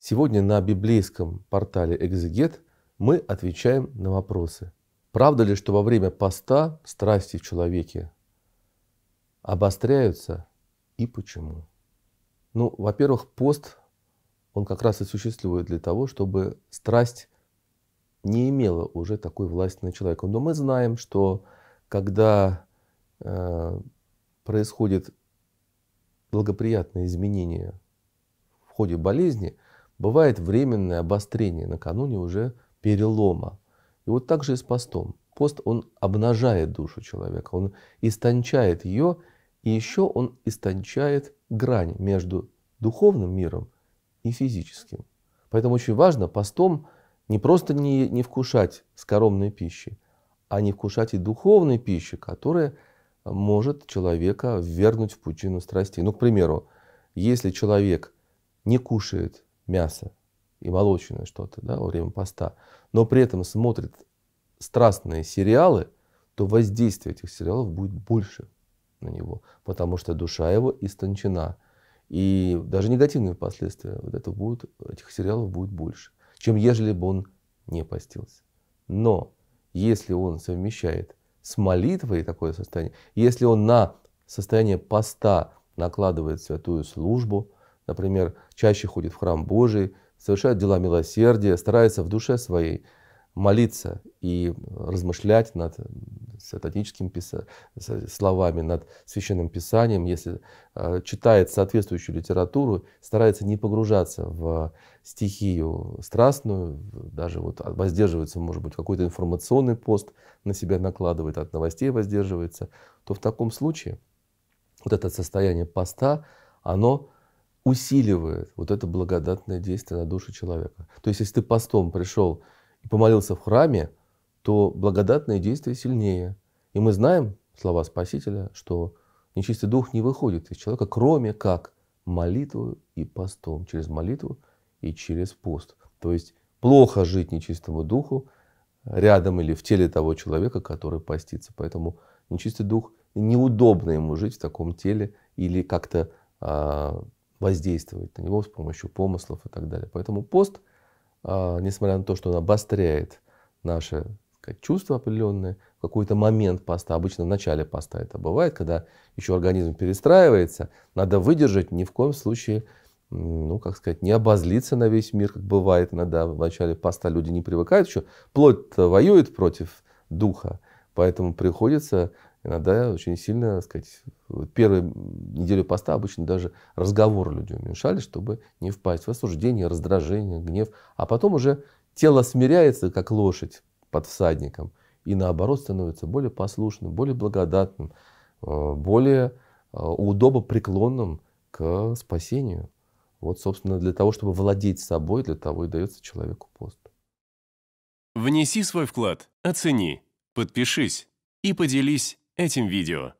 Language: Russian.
Сегодня на библейском портале «Экзегет» мы отвечаем на вопросы. Правда ли, что во время поста страсти в человеке обостряются и почему? Ну, во-первых, пост, он как раз и существует для того, чтобы страсть не имела уже такой власти над человеком. Но мы знаем, что когда э, происходит благоприятное изменение в ходе болезни – Бывает временное обострение накануне уже перелома. И вот так же и с постом. Пост, он обнажает душу человека, он истончает ее, и еще он истончает грань между духовным миром и физическим. Поэтому очень важно постом не просто не, не вкушать скоромной пищи, а не вкушать и духовной пищи, которая может человека ввергнуть в пучину страстей. Ну, к примеру, если человек не кушает мясо и молочное что-то да, во время поста, но при этом смотрит страстные сериалы, то воздействие этих сериалов будет больше на него, потому что душа его истончена. И даже негативные последствия вот это будут, этих сериалов будет больше, чем ежели бы он не постился. Но если он совмещает с молитвой такое состояние, если он на состояние поста накладывает святую службу – например, чаще ходит в храм Божий, совершает дела милосердия, старается в душе своей молиться и размышлять над э, святотическими э, словами, над священным писанием, если э, читает соответствующую литературу, старается не погружаться в стихию страстную, даже вот а, воздерживается, может быть, какой-то информационный пост на себя накладывает, от новостей воздерживается, то в таком случае вот это состояние поста, оно усиливает вот это благодатное действие на душу человека. То есть, если ты постом пришел и помолился в храме, то благодатное действие сильнее. И мы знаем слова Спасителя, что нечистый дух не выходит из человека, кроме как молитву и постом, через молитву и через пост. То есть плохо жить нечистому духу рядом или в теле того человека, который постится. Поэтому нечистый дух неудобно ему жить в таком теле или как-то а, воздействовать на него с помощью помыслов и так далее. Поэтому пост, а, несмотря на то, что он обостряет наши сказать, чувства определенные, в какой-то момент поста, обычно в начале поста это бывает, когда еще организм перестраивается, надо выдержать, ни в коем случае, ну, как сказать, не обозлиться на весь мир, как бывает иногда в начале поста люди не привыкают еще. Плоть воюет против духа, поэтому приходится иногда очень сильно, так сказать, первую неделю поста обычно даже разговор люди уменьшали, чтобы не впасть в осуждение, раздражение, гнев. А потом уже тело смиряется, как лошадь под всадником, и наоборот становится более послушным, более благодатным, э, более э, удобопреклонным к спасению. Вот, собственно, для того, чтобы владеть собой, для того и дается человеку пост. Внеси свой вклад, оцени, подпишись и поделись этим видео.